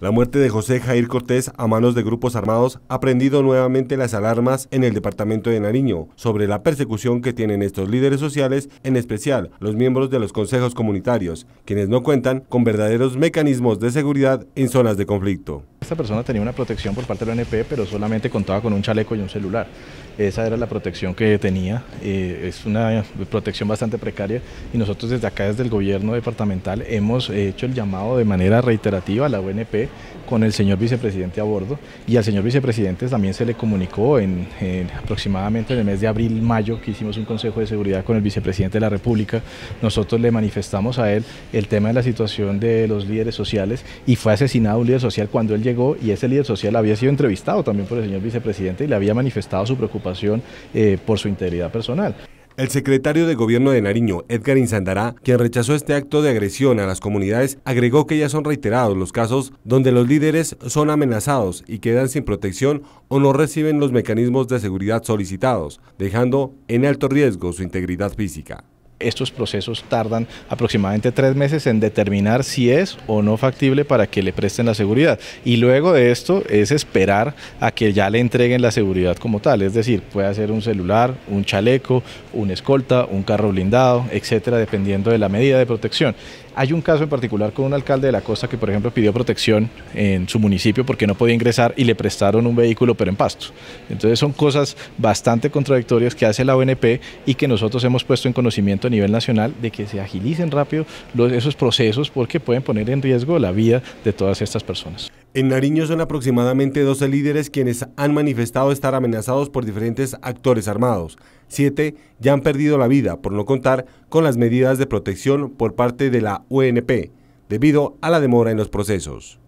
La muerte de José Jair Cortés a manos de grupos armados ha prendido nuevamente las alarmas en el departamento de Nariño sobre la persecución que tienen estos líderes sociales, en especial los miembros de los consejos comunitarios, quienes no cuentan con verdaderos mecanismos de seguridad en zonas de conflicto. Esta persona tenía una protección por parte de la ONP, e, pero solamente contaba con un chaleco y un celular. Esa era la protección que tenía. Eh, es una protección bastante precaria y nosotros desde acá, desde el gobierno departamental, hemos hecho el llamado de manera reiterativa a la ONP e con el señor vicepresidente a bordo y al señor vicepresidente también se le comunicó en, en aproximadamente en el mes de abril, mayo, que hicimos un consejo de seguridad con el vicepresidente de la República. Nosotros le manifestamos a él el tema de la situación de los líderes sociales y fue asesinado un líder social cuando él llegó y ese líder social había sido entrevistado también por el señor vicepresidente y le había manifestado su preocupación eh, por su integridad personal. El secretario de Gobierno de Nariño, Edgar Insandará, quien rechazó este acto de agresión a las comunidades, agregó que ya son reiterados los casos donde los líderes son amenazados y quedan sin protección o no reciben los mecanismos de seguridad solicitados, dejando en alto riesgo su integridad física. Estos procesos tardan aproximadamente tres meses en determinar si es o no factible para que le presten la seguridad. Y luego de esto es esperar a que ya le entreguen la seguridad como tal. Es decir, puede ser un celular, un chaleco, un escolta, un carro blindado, etcétera, dependiendo de la medida de protección. Hay un caso en particular con un alcalde de la costa que, por ejemplo, pidió protección en su municipio porque no podía ingresar y le prestaron un vehículo, pero en pastos. Entonces son cosas bastante contradictorias que hace la ONP y que nosotros hemos puesto en conocimiento a nivel nacional de que se agilicen rápido esos procesos porque pueden poner en riesgo la vida de todas estas personas. En Nariño son aproximadamente 12 líderes quienes han manifestado estar amenazados por diferentes actores armados. Siete ya han perdido la vida por no contar con las medidas de protección por parte de la UNP, debido a la demora en los procesos.